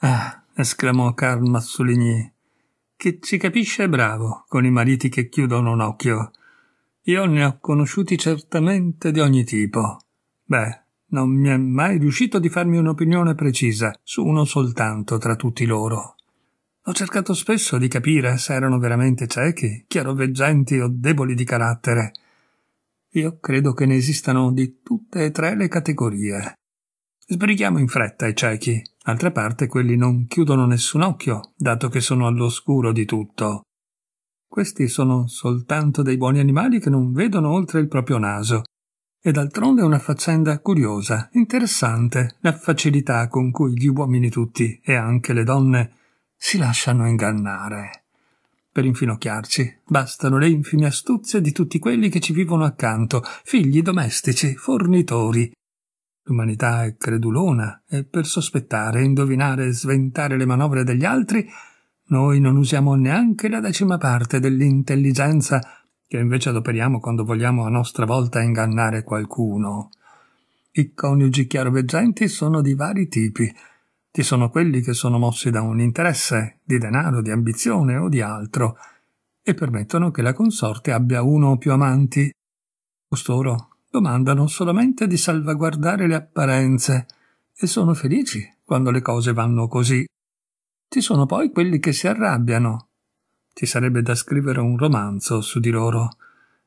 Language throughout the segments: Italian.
Ah, esclamò Carl Massoligny. Chi ci capisce bravo, con i mariti che chiudono un occhio. Io ne ho conosciuti certamente di ogni tipo. Beh, non mi è mai riuscito di farmi un'opinione precisa su uno soltanto tra tutti loro. Ho cercato spesso di capire se erano veramente ciechi, chiaroveggenti o deboli di carattere. Io credo che ne esistano di tutte e tre le categorie. Sbrighiamo in fretta i ciechi, D'altra parte quelli non chiudono nessun occhio, dato che sono all'oscuro di tutto. Questi sono soltanto dei buoni animali che non vedono oltre il proprio naso. E d'altronde è una faccenda curiosa, interessante, la facilità con cui gli uomini tutti, e anche le donne, si lasciano ingannare. Per infinocchiarci bastano le infime astuzie di tutti quelli che ci vivono accanto, figli domestici, fornitori, L'umanità è credulona e per sospettare, indovinare e sventare le manovre degli altri, noi non usiamo neanche la decima parte dell'intelligenza che invece adoperiamo quando vogliamo a nostra volta ingannare qualcuno. I coniugi chiaroveggenti sono di vari tipi. Ci sono quelli che sono mossi da un interesse, di denaro, di ambizione o di altro, e permettono che la consorte abbia uno o più amanti. Costoro domandano solamente di salvaguardare le apparenze e sono felici quando le cose vanno così. Ci sono poi quelli che si arrabbiano. Ci sarebbe da scrivere un romanzo su di loro.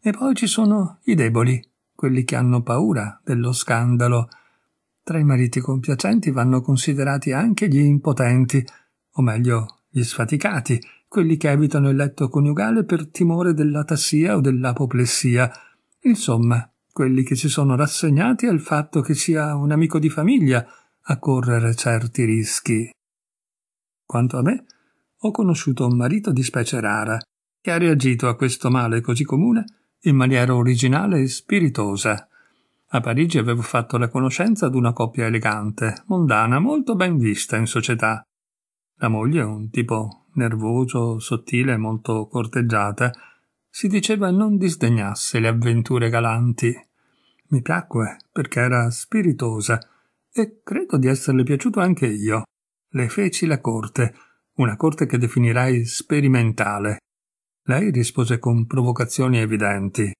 E poi ci sono i deboli, quelli che hanno paura dello scandalo. Tra i mariti compiacenti vanno considerati anche gli impotenti, o meglio, gli sfaticati, quelli che evitano il letto coniugale per timore dell'atassia o dell'apoplessia. Insomma, quelli che si sono rassegnati al fatto che sia un amico di famiglia a correre certi rischi. Quanto a me, ho conosciuto un marito di specie rara, che ha reagito a questo male così comune in maniera originale e spiritosa. A Parigi avevo fatto la conoscenza d'una coppia elegante, mondana, molto ben vista in società. La moglie, un tipo nervoso, sottile e molto corteggiata, si diceva non disdegnasse le avventure galanti. Mi piacque perché era spiritosa e credo di esserle piaciuto anche io. Le feci la corte, una corte che definirai sperimentale. Lei rispose con provocazioni evidenti.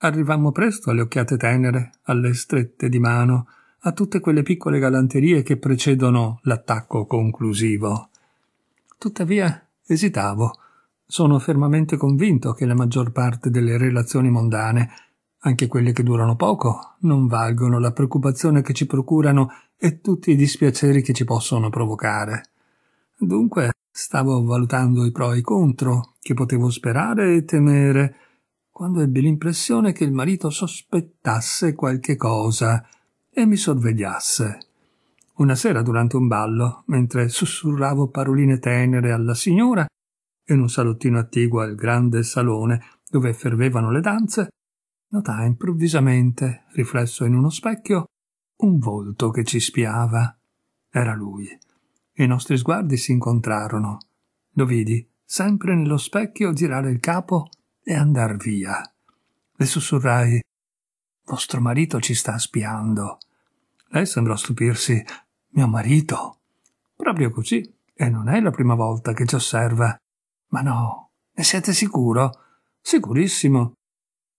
Arrivammo presto alle occhiate tenere, alle strette di mano, a tutte quelle piccole galanterie che precedono l'attacco conclusivo. Tuttavia esitavo sono fermamente convinto che la maggior parte delle relazioni mondane, anche quelle che durano poco, non valgono la preoccupazione che ci procurano e tutti i dispiaceri che ci possono provocare. Dunque, stavo valutando i pro e i contro, che potevo sperare e temere, quando ebbi l'impressione che il marito sospettasse qualche cosa e mi sorvegliasse. Una sera durante un ballo, mentre sussurravo paroline tenere alla signora, in un salottino attiguo al grande salone dove fervevano le danze, notai improvvisamente, riflesso in uno specchio, un volto che ci spiava. Era lui. I nostri sguardi si incontrarono. Lo vidi, sempre nello specchio, girare il capo e andar via. Le sussurrai Vostro marito ci sta spiando. Lei sembrò stupirsi. Mio marito. Proprio così, e non è la prima volta che ci osserva. Ma no, ne siete sicuro? Sicurissimo.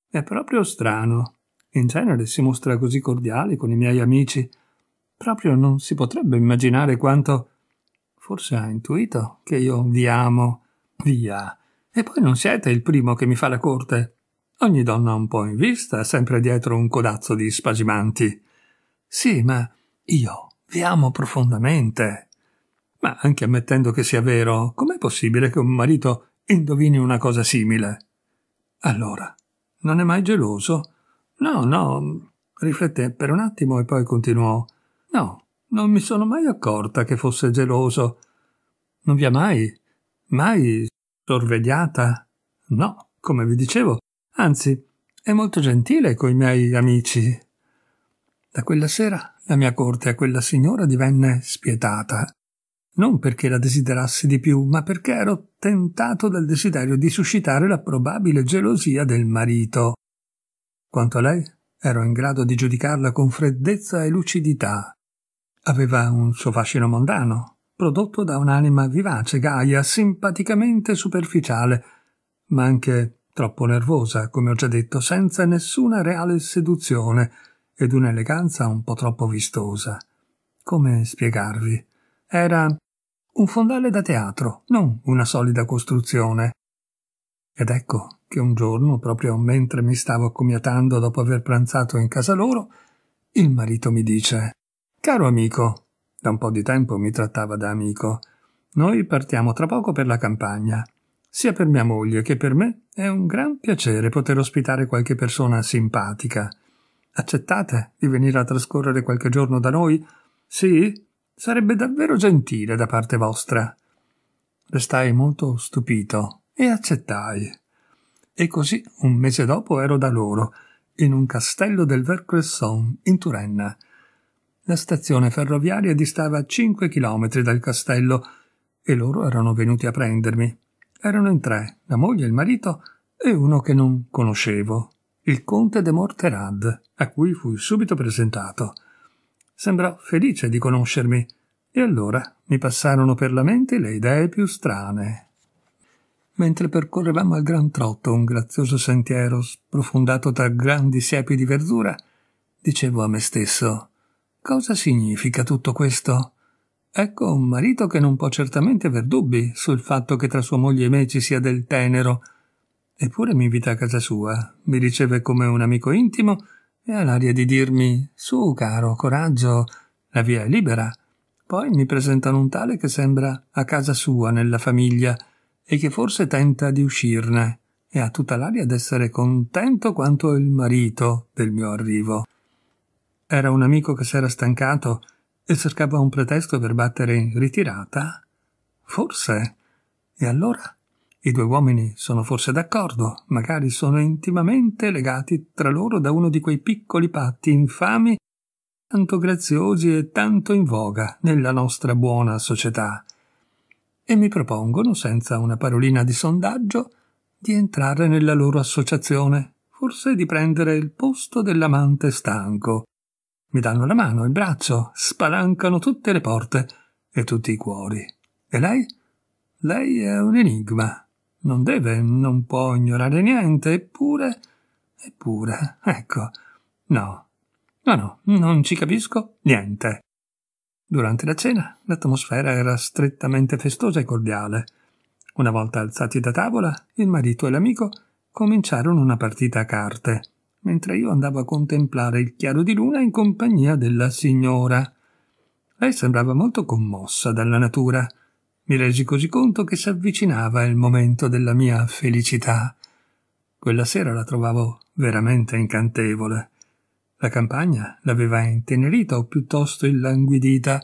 È proprio strano. In genere si mostra così cordiale con i miei amici. Proprio non si potrebbe immaginare quanto. Forse ha intuito che io vi amo. Via. E poi non siete il primo che mi fa la corte. Ogni donna un po' in vista, sempre dietro un codazzo di spasimanti. Sì, ma io vi amo profondamente. Ma anche ammettendo che sia vero, com'è possibile che un marito indovini una cosa simile? Allora, non è mai geloso? No, no, riflette per un attimo e poi continuò. No, non mi sono mai accorta che fosse geloso. Non vi ha mai, mai sorvegliata? No, come vi dicevo, anzi, è molto gentile coi miei amici. Da quella sera la mia corte a quella signora divenne spietata non perché la desiderassi di più, ma perché ero tentato dal desiderio di suscitare la probabile gelosia del marito. Quanto a lei, ero in grado di giudicarla con freddezza e lucidità. Aveva un suo fascino mondano, prodotto da un'anima vivace, gaia, simpaticamente superficiale, ma anche troppo nervosa, come ho già detto, senza nessuna reale seduzione ed un'eleganza un po' troppo vistosa. Come spiegarvi? Era un fondale da teatro, non una solida costruzione. Ed ecco che un giorno, proprio mentre mi stavo accomiatando dopo aver pranzato in casa loro, il marito mi dice Caro amico, da un po' di tempo mi trattava da amico, noi partiamo tra poco per la campagna. Sia per mia moglie che per me è un gran piacere poter ospitare qualche persona simpatica. Accettate di venire a trascorrere qualche giorno da noi? Sì? Sarebbe davvero gentile da parte vostra. Restai molto stupito e accettai. E così un mese dopo ero da loro, in un castello del Vercresson, in Turenna. La stazione ferroviaria distava cinque chilometri dal castello e loro erano venuti a prendermi. Erano in tre, la moglie, il marito e uno che non conoscevo, il conte de Morterad, a cui fui subito presentato. Sembrò felice di conoscermi, e allora mi passarono per la mente le idee più strane. Mentre percorrevamo al gran trotto un grazioso sentiero sprofondato tra grandi siepi di verdura, dicevo a me stesso Cosa significa tutto questo? Ecco un marito che non può certamente aver dubbi sul fatto che tra sua moglie e me ci sia del tenero. Eppure mi invita a casa sua, mi riceve come un amico intimo e ha l'aria di dirmi «Su, caro, coraggio, la via è libera». Poi mi presentano un tale che sembra a casa sua nella famiglia e che forse tenta di uscirne e ha tutta l'aria d'essere contento quanto il marito del mio arrivo. Era un amico che s'era stancato e cercava un pretesto per battere in ritirata? Forse. E allora i due uomini sono forse d'accordo, magari sono intimamente legati tra loro da uno di quei piccoli patti infami tanto graziosi e tanto in voga nella nostra buona società. E mi propongono, senza una parolina di sondaggio, di entrare nella loro associazione, forse di prendere il posto dell'amante stanco. Mi danno la mano, il braccio, spalancano tutte le porte e tutti i cuori. E lei? Lei è un enigma, non deve, non può ignorare niente, eppure, eppure, ecco, no, no, no, non ci capisco niente. Durante la cena l'atmosfera era strettamente festosa e cordiale. Una volta alzati da tavola, il marito e l'amico cominciarono una partita a carte, mentre io andavo a contemplare il chiaro di luna in compagnia della signora. Lei sembrava molto commossa dalla natura, mi resi così conto che si avvicinava il momento della mia felicità. Quella sera la trovavo veramente incantevole. La campagna l'aveva intenerita o piuttosto illanguidita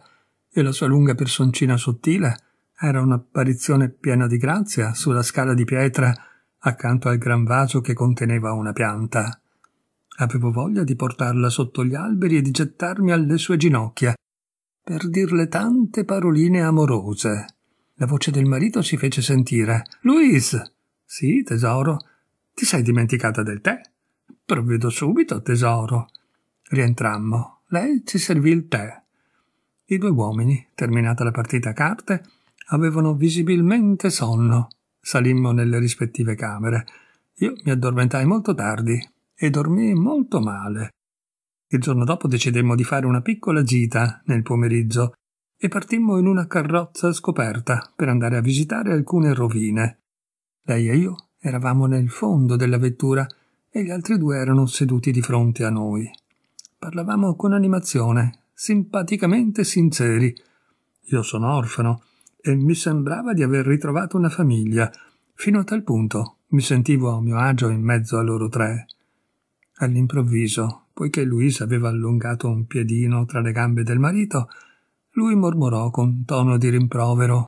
e la sua lunga personcina sottile era un'apparizione piena di grazia sulla scala di pietra accanto al gran vaso che conteneva una pianta. Avevo voglia di portarla sotto gli alberi e di gettarmi alle sue ginocchia per dirle tante paroline amorose. La voce del marito si fece sentire. Louise! Sì, tesoro. Ti sei dimenticata del tè? Provvedo subito, tesoro. Rientrammo. Lei ci servì il tè. I due uomini, terminata la partita a carte, avevano visibilmente sonno. Salimmo nelle rispettive camere. Io mi addormentai molto tardi e dormii molto male. Il giorno dopo decidemmo di fare una piccola gita nel pomeriggio e partimmo in una carrozza scoperta per andare a visitare alcune rovine. Lei e io eravamo nel fondo della vettura e gli altri due erano seduti di fronte a noi. Parlavamo con animazione, simpaticamente sinceri. Io sono orfano e mi sembrava di aver ritrovato una famiglia, fino a tal punto mi sentivo a mio agio in mezzo a loro tre. All'improvviso, poiché Luisa aveva allungato un piedino tra le gambe del marito, lui mormorò con tono di rimprovero.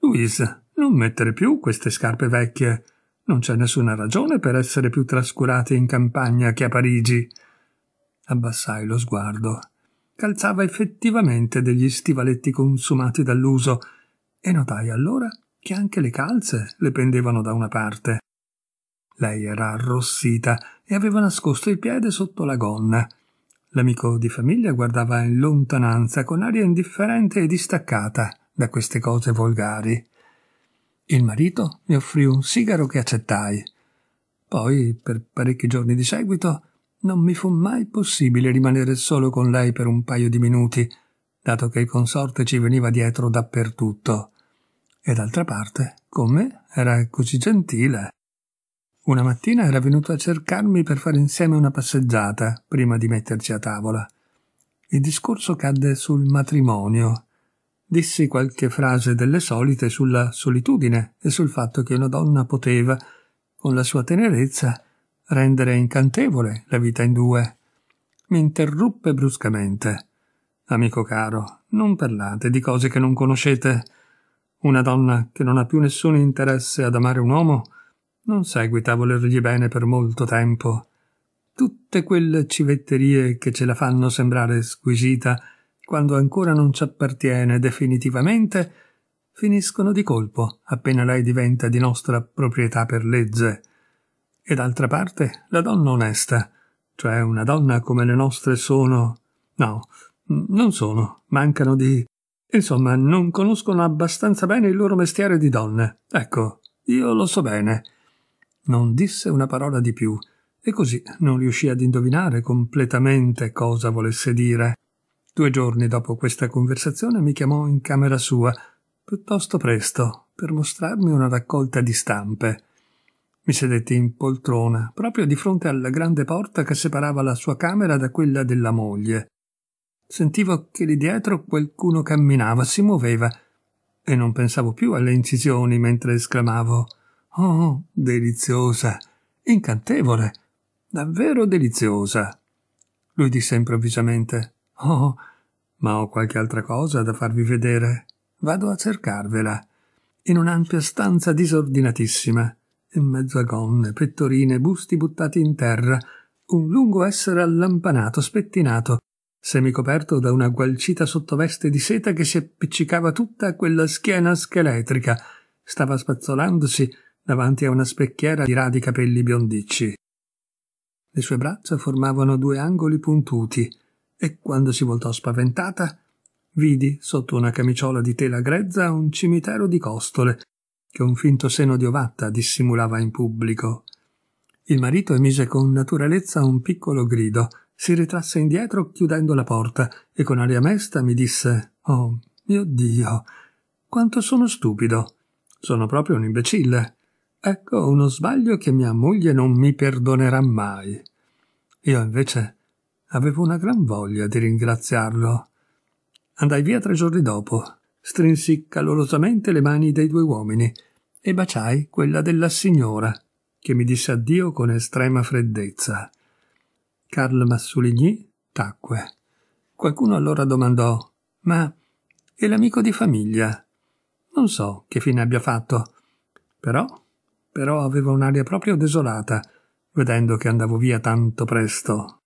Louise, non mettere più queste scarpe vecchie. Non c'è nessuna ragione per essere più trascurati in campagna che a Parigi. Abbassai lo sguardo. Calzava effettivamente degli stivaletti consumati dall'uso e notai allora che anche le calze le pendevano da una parte. Lei era arrossita e aveva nascosto il piede sotto la gonna. L'amico di famiglia guardava in lontananza con aria indifferente e distaccata da queste cose volgari. Il marito mi offrì un sigaro che accettai. Poi, per parecchi giorni di seguito, non mi fu mai possibile rimanere solo con lei per un paio di minuti, dato che il consorte ci veniva dietro dappertutto. E d'altra parte, con me era così gentile. Una mattina era venuto a cercarmi per fare insieme una passeggiata, prima di metterci a tavola. Il discorso cadde sul matrimonio. Dissi qualche frase delle solite sulla solitudine e sul fatto che una donna poteva, con la sua tenerezza, rendere incantevole la vita in due. Mi interruppe bruscamente. Amico caro, non parlate di cose che non conoscete. Una donna che non ha più nessun interesse ad amare un uomo non seguita a volergli bene per molto tempo. Tutte quelle civetterie che ce la fanno sembrare squisita quando ancora non ci appartiene definitivamente, finiscono di colpo appena lei diventa di nostra proprietà per legge. E d'altra parte, la donna onesta, cioè una donna come le nostre sono. No, non sono, mancano di. Insomma, non conoscono abbastanza bene il loro mestiere di donne. Ecco, io lo so bene non disse una parola di più, e così non riuscì ad indovinare completamente cosa volesse dire. Due giorni dopo questa conversazione mi chiamò in camera sua, piuttosto presto, per mostrarmi una raccolta di stampe. Mi sedetti in poltrona, proprio di fronte alla grande porta che separava la sua camera da quella della moglie. Sentivo che lì dietro qualcuno camminava, si muoveva, e non pensavo più alle incisioni mentre esclamavo Oh, deliziosa, incantevole, davvero deliziosa. Lui disse improvvisamente: Oh, ma ho qualche altra cosa da farvi vedere. Vado a cercarvela. In un'ampia stanza disordinatissima, in mezzo a gonne, pettorine, busti buttati in terra, un lungo essere allampanato, spettinato, semicoperto da una gualcita sottoveste di seta che si appiccicava tutta a quella schiena scheletrica, stava spazzolandosi davanti a una specchiera di radi capelli biondicci. Le sue braccia formavano due angoli puntuti e quando si voltò spaventata vidi sotto una camiciola di tela grezza un cimitero di costole che un finto seno di ovatta dissimulava in pubblico. Il marito emise con naturalezza un piccolo grido, si ritrasse indietro chiudendo la porta e con aria mesta mi disse Oh mio Dio, quanto sono stupido. Sono proprio un imbecille. Ecco uno sbaglio che mia moglie non mi perdonerà mai. Io invece avevo una gran voglia di ringraziarlo. Andai via tre giorni dopo, strinsi calorosamente le mani dei due uomini e baciai quella della signora, che mi disse addio con estrema freddezza. Carl Massuligny tacque. Qualcuno allora domandò Ma è l'amico di famiglia? Non so che fine abbia fatto, però però aveva un'aria proprio desolata, vedendo che andavo via tanto presto,